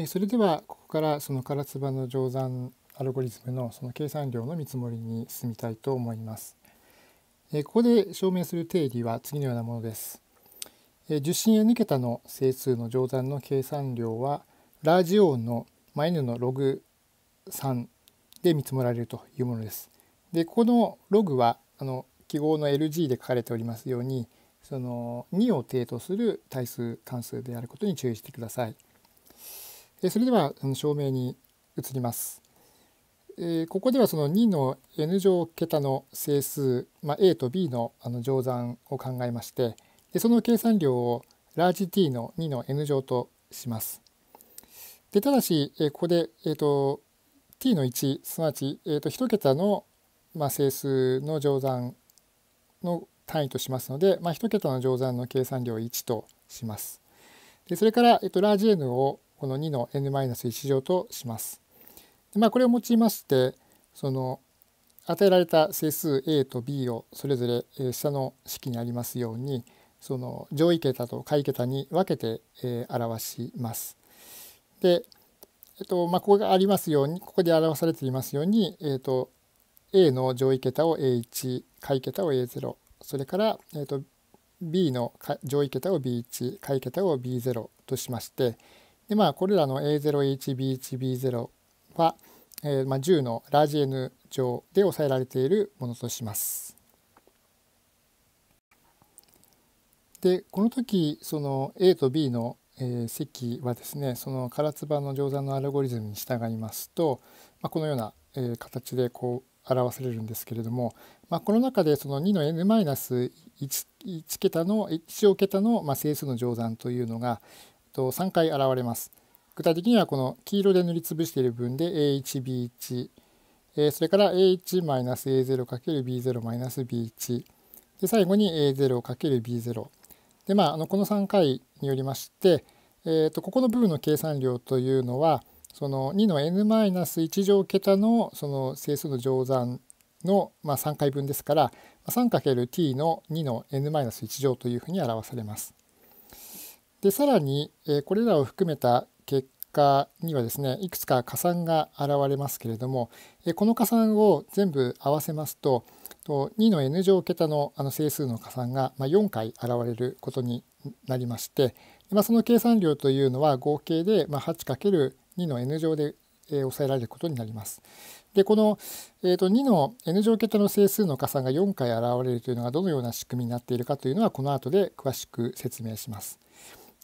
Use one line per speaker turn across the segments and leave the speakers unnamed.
えそれではここからその唐津葉の乗算アルゴリズムのその計算量の見積もりに進みたいと思います。えここで証明する定理は次のようなものです。え受信 n 桁の整数の乗算の計算量はラジオの n のログ3で見積もられるというものです。でこのログはあの記号の LG で書かれておりますようにその2を定とする対数関数であることに注意してください。それでは証明に移ります。ここではその2の n 乗桁の整数、まあ、a と b のあの乗算を考えましてでその計算量をラージ t の2の n 乗とします。でただし、えここで、えーと、t の1すなわち、えーと、1桁の、まあ、整数の乗算の単位としますので、まあ、1桁の乗算の計算量を1とします。でそれから、えーとラージ n をこの2の n-1 乗とします。まあ、これを用いましてその与えられた整数 a と b をそれぞれ下の式にありますようにその上位桁と下位桁に分けて、表します。で、えっとまあ、ここがありますようにここで表されていますように、えっと、a の上位桁を a1 下位桁を a0 それから、えっと、b の上位桁を b1 下位桁を b0 としまして、でまあこれらの A0HB1B0 は、えーまあ、10のラージ N 上で抑えられているものとします。でこの時その A と B の、えー、積はですねその唐津波の乗算のアルゴリズムに従いますと、まあ、このような、えー、形でこう表されるんですけれども、まあ、この中でその2の n-1 1桁の1桁の、まあ、整数の乗算というのが、と3回現れます具体的にはこの黄色で塗りつぶしている分で AHB1 それから AH-A0×B0-B1 で最後に A0×B0 でまああのこの3回によりまして、えー、とここの部分の計算量というのはその2の n-1 乗桁のその整数の乗算の、まあ、3回分ですから 3×t の2の n-1 乗というふうに表されます。でさらに、えこれらを含めた結果にはですねいくつか加算が現れますけれども、えこの加算を全部合わせますと2の n 乗桁のあの整数の加算が、ま4回現れることになりまして、まその計算量というのは合計で、ま 8×2 の n 乗で、え抑えられることになります。でこの、えー、と2の n 乗桁の整数の加算が4回現れるというのがどのような仕組みになっているかというのはこの後で詳しく説明します。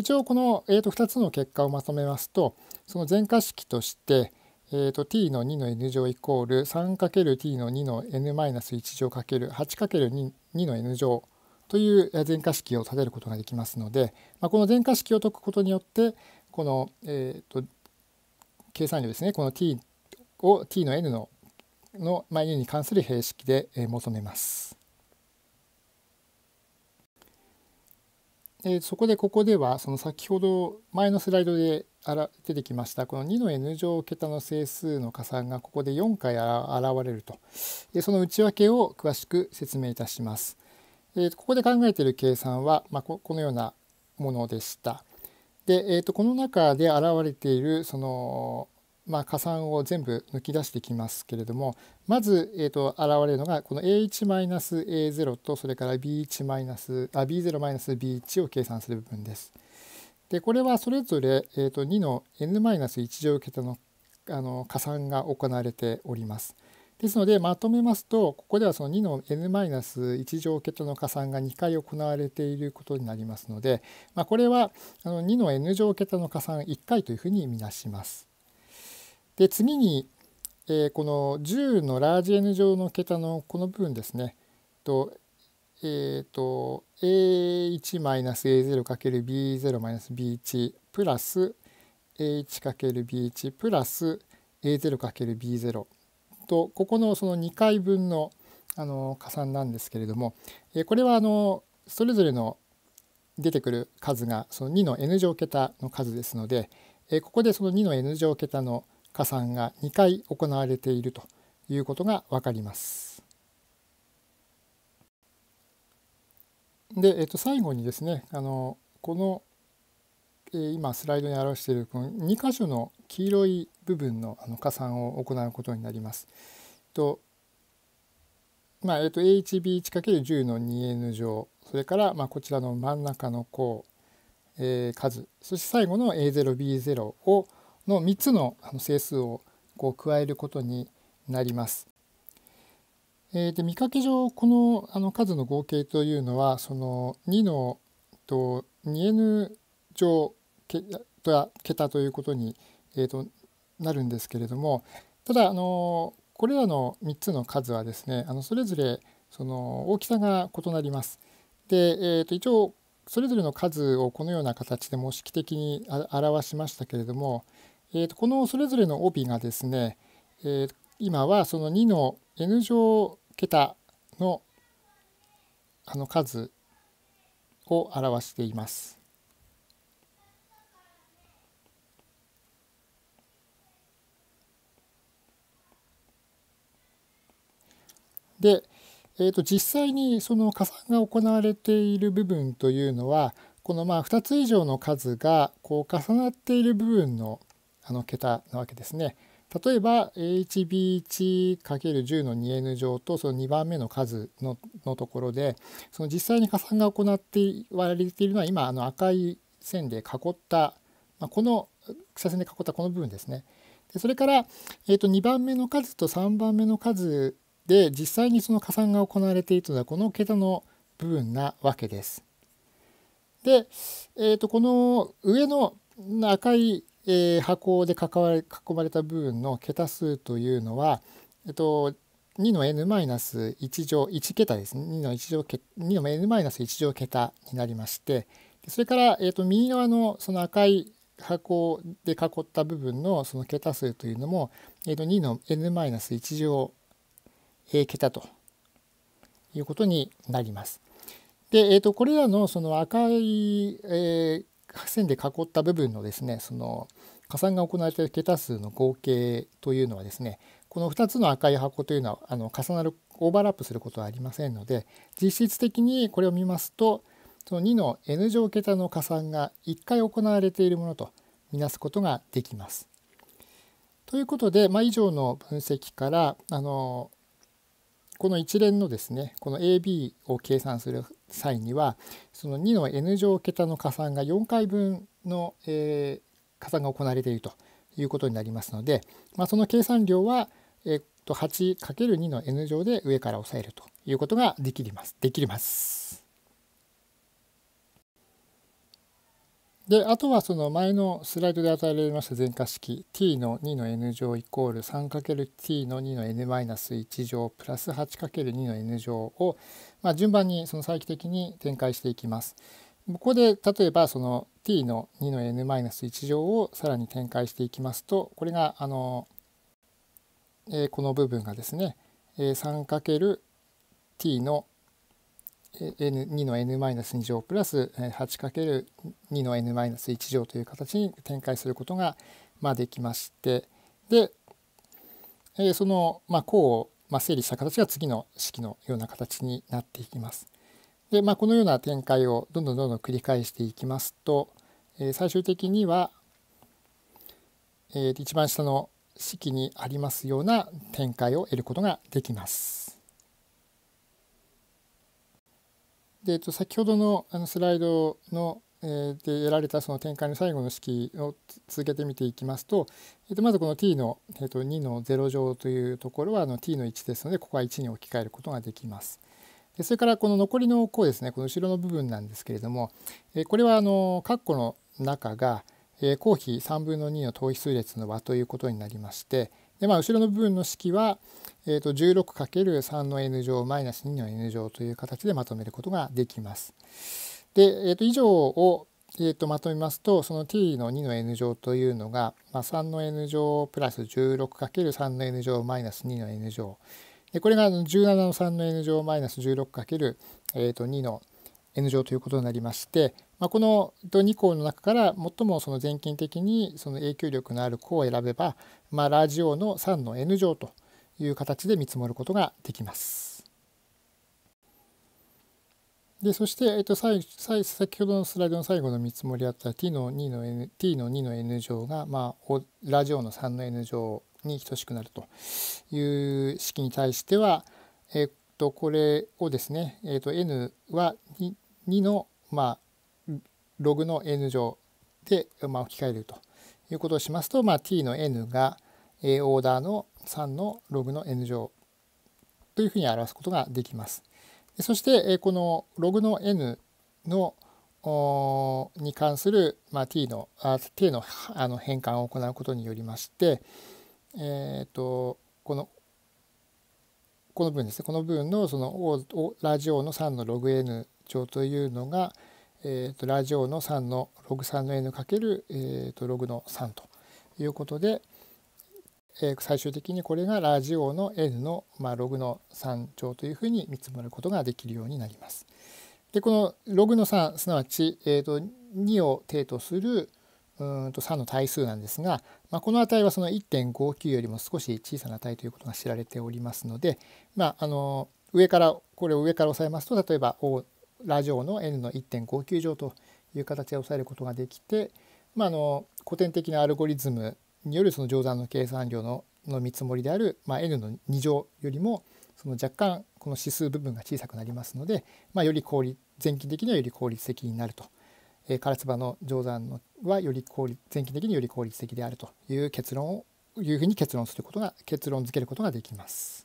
一応この、えー、と2つの結果をまとめますとその全化式として、えー、と t の2の n 乗イコール 3×t の2の n-1 乗 ×8×2 の n 乗という全化式を立てることができますので、まあ、この全化式を解くことによってこの、えー、と計算量ですねこの t を t の n のの、まあ、n に関する平式で求めます。えそこでここではその先ほど前のスライドで出てきましたこの2の n 乗桁の整数の加算がここで4回現れるとでその内訳を詳しく説明いたします。えここで考えている計算は、まあ、このようなものでした。で、えー、とこの中で現れているそのまあ、加算を全部抜き出してきますけれどもまず、えー、と現れるのがこの a1-a0 とそれから b1- あ b0-b1 を計算する部分です。でこれはそれぞれ、えー、と2の n-1 乗桁のあの加算が行われております。ですのでまとめますとここではその2の n-1 乗桁の加算が2回行われていることになりますので、まあ、これはあの2の n 乗桁の加算1回というふうに見なします。で次に、えー、この10のラージ N 乗の桁のこの部分ですねとえっ、ー、と A1-A0×B0-B1 プラス A1×B1 プラス A0×B0 とここのその2回分のあの加算なんですけれども、えー、これはあのそれぞれの出てくる数がその2の n 乗桁の数ですので、えー、ここでその2の n 乗桁の加算が2回行われているということが分かります。で、えっと、最後にですねあのこの、えー、今スライドに表しているこの2箇所の黄色い部分のあの加算を行うことになります。とまあえっと、AHB1×10 の 2n 乗それから、まあ、こちらの真ん中の項、えー、数そして最後の A0B0 をの3つの整数をこう加えることになります。えー、で見かけ上このあの数の合計というのはその2のと 2n 乗桁ということに、えー、となるんですけれどもただあのこれらの3つの数はですねあのそれぞれその大きさが異なります。で、えー、と一応それぞれの数をこのような形で模式的に表しましたけれども、えー、とこのそれぞれの帯がですね、えー、今はその2の n 乗桁のあの数を表しています。で、えー、と実際にその加算が行われている部分というのはこのまあ2つ以上の数がこう重なっている部分のあの桁なわけですね。例えば hb1×10 の 2n 乗とその2番目の数のところでその実際に加算が行って割れているのは今あの赤い線で囲った、まあ、この草線で囲ったこの部分ですね。でそれから、えー、と2番目の数と3番目の数で実際にその加算が行われているのはこの桁の部分なわけです。で、えー、とこの上の赤いえー、箱で囲まれた部分の桁数というのは、えっと、2の n-1 乗1桁ですね2の1乗2の n-1 乗桁になりましてそれから、えっと右側のその赤い箱で囲った部分のその桁数というのも、えっと2の n-1 乗、え桁ということになります。で、えっとこれらのその赤い、えー、線で囲った部分のですねその加算が行われている桁数の合計というのはですねこの2つの赤い箱というのはあの重なるオーバーラップすることはありませんので実質的にこれを見ますとその2の n 乗桁の加算が1回行われているものとみなすことができます。ということで、まあ、以上の分析からあのこの一連のですねこの AB を計算する際にはその2の n 乗桁の加算が4回分の、えー、加算が行われているということになりますので、まあ、その計算量は、えー、と 8×2 の n 乗で上から押さえるということができます。できますであとはその前のスライドで与えられました全化式 t の2の n 乗イコール 3×t の2の n-1 乗プラス 8×2 の n 乗を、まあ、順番にその再帰的に展開していきます。ここで例えばその t の2の n-1 乗をさらに展開していきますとこれがあの、えー、この部分がですね、え 3×t の n2 の n-2 乗プラス 8×2 の n-1 乗という形に展開することが、まあ、できましてで、えその、まあ、項を、まあ、整理した形が次の式のような形になっていきます。で、まあ、このような展開をどんどんどんどん繰り返していきますと、え最終的には、え一番下の式にありますような展開を得ることができます。で、えっと、先ほどのあのスライドの、えー、で得られたその展開の最後の式を続けて見ていきますと、えっと、まずこの t の、えっと、2の0乗というところはあの t の1ですのでここは1に置き換えることができます。でそれからこの残りの項ですねこの後ろの部分なんですけれども、えー、これはあの括弧の中が、え公比3分の2の等比数列の和ということになりまして、でまあ後ろの部分の式は、えーと、16×3 の n 乗マイナス2の n 乗という形でまとめることができます。で、えーと、以上を、えーと、まとめますとその t の2の n 乗というのが、まあ、3の n 乗プラス 16×3 の n 乗マイナス2の n 乗でこれが17の3の n 乗マイナス 16× 2の n 乗ということになりまして、まあ、この2項の中から最もその全近的にその影響力のある項を選べば、まあ、ラジオの3の n 乗という形で見積もることができます。でそして、えっと、最最先ほどのスライドの最後の見積もりあった t の2の n, t の2の n 乗が、まあ、ラジオの3の n 乗に等しくなるという式に対しては、えっと、これをですね、えっと、n は 2, 2の、まあ、ログの n 乗で、まあ、置き換えるということをしますと、まあ、t の n が、えオーダーの3のログの n 乗というふうに表すことができます。そして、このログの n のに関する、まあ、t のあ t のあの変換を行うことによりまして、えーと、このこの部分ですねこの部分のそのラジオの3のログ n 乗というのが、えーと、ラジオの3のログ3の n かける、えーと、ログの3ということで、え最終的にこれがラジオの n の、まあ、ログの3乗というふうに見積もることができるようになります。でこのログの3すなわち、えーと、と2を定とするうんと3の対数なんですが、まあ、この値はその1.59よりも少し小さな値ということが知られておりますので、まあ、あの上からこれを上から押さえますと例えばラジオの n の1.59乗という形で押さえることができて、まあ、あの古典的なアルゴリズムによるその乗算の計算量のの見積もりである、まあ、N の2乗よりもその若干この指数部分が小さくなりますので、まあ、より効率前期的にはより効率的になると、え唐津の乗算のはより効率前期的により効率的であるという結論をいうふうに結論することが結論付けることができます。